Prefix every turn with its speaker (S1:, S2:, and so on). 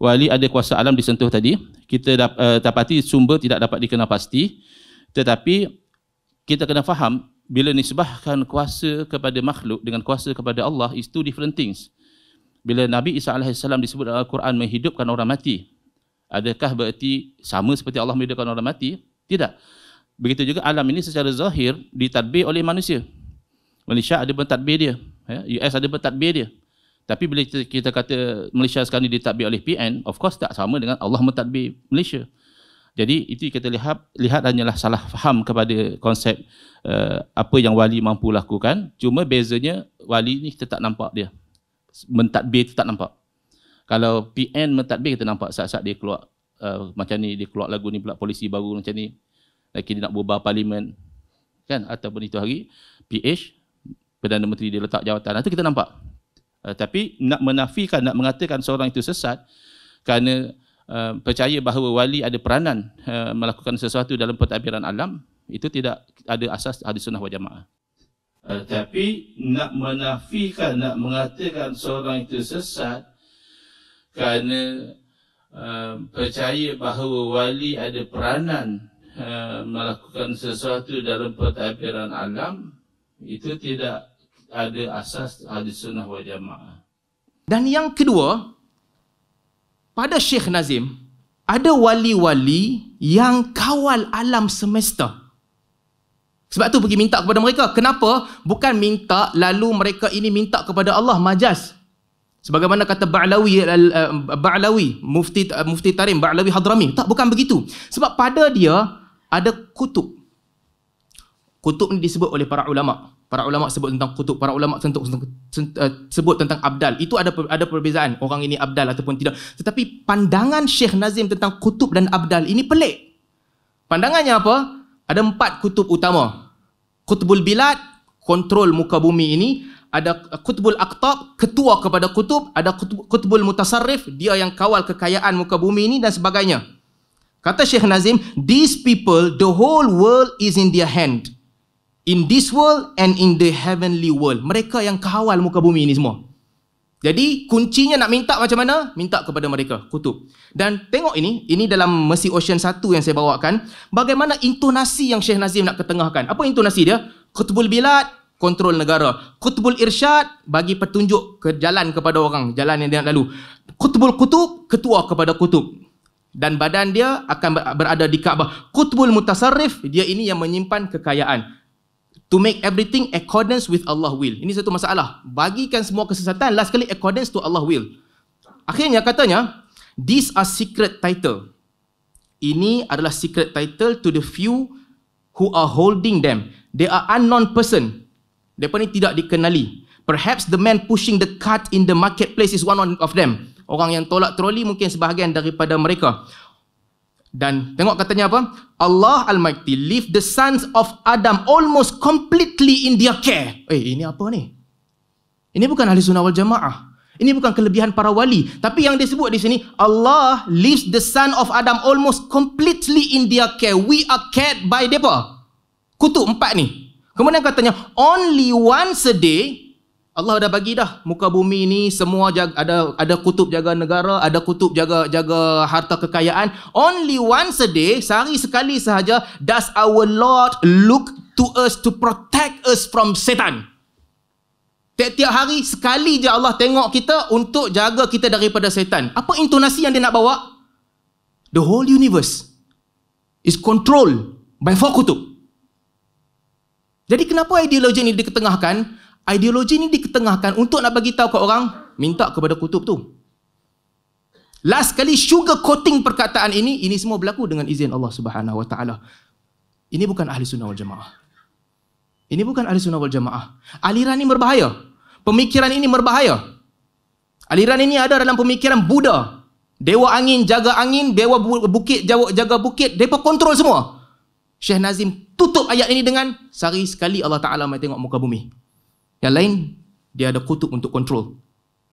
S1: wali ada kuasa alam disentuh tadi kita eh, dapati sumber tidak dapat dikenal pasti tetapi kita kena faham bila nisbahkan kuasa kepada makhluk dengan kuasa kepada Allah is two different things bila Nabi Isa AS disebut dalam Al-Quran menghidupkan orang mati adakah berarti sama seperti Allah menghidupkan orang mati tidak begitu juga alam ini secara zahir ditadbir oleh manusia Malaysia ada pentadbir dia ya. US ada pentadbir dia tapi bila kita kata Malaysia sekarang ini ditadbir oleh PN, of course tak sama dengan Allah mentadbir Malaysia. Jadi itu kita lihat lihat hanyalah salah faham kepada konsep uh, apa yang wali mampu lakukan. Cuma bezanya wali ni kita tak nampak dia. Mentadbir itu tak nampak. Kalau PN mentadbir kita nampak saat-saat dia keluar uh, macam ni, dia keluar lagu ni pula polisi baru macam ni. Lagi dia nak berubah parlimen. Kan? Ataupun itu hari PH Perdana Menteri dia letak jawatan. Itu kita nampak. Uh, tapi nak menafikan, nak mengatakan seorang itu sesat kerana uh, percaya bahawa wali ada peranan uh, melakukan sesuatu dalam pentadbiran alam, itu tidak ada asas hadis sunnah wal jamaah. Tetapi uh, nak menafikan, nak mengatakan seorang itu sesat kerana uh, percaya bahawa wali ada peranan uh, melakukan sesuatu dalam pentadbiran alam, itu tidak ada asas ada sunnah wal jamaah.
S2: Dan yang kedua, pada Syekh Nazim, ada wali-wali yang kawal alam semesta. Sebab tu pergi minta kepada mereka. Kenapa? Bukan minta lalu mereka ini minta kepada Allah majaz. Sebagaimana kata Ba'lawi, eh, eh, Ba'lawi Mufti, eh, Mufti Tarim, Ba'lawi Hadrami. Tak, bukan begitu. Sebab pada dia ada kutub. Kutub ni disebut oleh para ulama' para ulama sebut tentang kutub para ulama sentuk eh, sebut tentang abdal itu ada ada perbezaan orang ini abdal ataupun tidak tetapi pandangan Syekh Nazim tentang kutub dan abdal ini pelik pandangannya apa ada empat kutub utama kutubul bilad kontrol muka bumi ini ada kutubul aqtab ketua kepada kutub ada kutubul mutasarrif dia yang kawal kekayaan muka bumi ini dan sebagainya kata Syekh Nazim these people the whole world is in their hand in this world and in the heavenly world. Mereka yang kawal muka bumi ini semua. Jadi kuncinya nak minta macam mana? Minta kepada mereka, kutub. Dan tengok ini, ini dalam Mercy Ocean 1 yang saya bawakan, bagaimana intonasi yang Syekh Nazim nak ketengahkan. Apa intonasi dia? Kutubul bilad, kontrol negara. Kutubul irsyad, bagi petunjuk ke jalan kepada orang, jalan yang dia nak lalu. Kutubul kutub, ketua kepada kutub. Dan badan dia akan berada di Kaabah. Kutubul mutasarrif, dia ini yang menyimpan kekayaan to make everything accordance with Allah will. Ini satu masalah. Bagikan semua kesesatan, last sekali accordance to Allah will. Akhirnya katanya, these are secret title. Ini adalah secret title to the few who are holding them. They are unknown person. Mereka ni tidak dikenali. Perhaps the man pushing the cart in the marketplace is one of them. Orang yang tolak troli mungkin sebahagian daripada mereka. Dan tengok katanya apa? Allah Almighty leave the sons of Adam almost completely in their care. Eh, ini apa ni? Ini bukan ahli sunnah wal jamaah. Ini bukan kelebihan para wali. Tapi yang disebut di sini, Allah leaves the son of Adam almost completely in their care. We are cared by mereka. Kutub empat ni. Kemudian katanya, only once a day, Allah dah bagi dah muka bumi ni semua jaga, ada ada kutub jaga negara, ada kutub jaga jaga harta kekayaan. Only once a day, sehari sekali sahaja does our Lord look to us to protect us from setan? Tiap-tiap hari sekali je Allah tengok kita untuk jaga kita daripada setan. Apa intonasi yang dia nak bawa? The whole universe is controlled by four kutub. Jadi kenapa ideologi ni diketengahkan? ideologi ni diketengahkan untuk nak bagi tahu kat orang minta kepada kutub tu. Last kali sugar coating perkataan ini, ini semua berlaku dengan izin Allah Subhanahu Wa Taala. Ini bukan ahli sunnah wal jamaah. Ini bukan ahli sunnah wal jamaah. Aliran ini berbahaya. Pemikiran ini berbahaya. Aliran ini ada dalam pemikiran Buddha. Dewa angin jaga angin, dewa bukit jaga, jaga bukit, depa kontrol semua. Syekh Nazim tutup ayat ini dengan sari sekali Allah Taala mai tengok muka bumi. Yang lain, dia ada kutub untuk kontrol.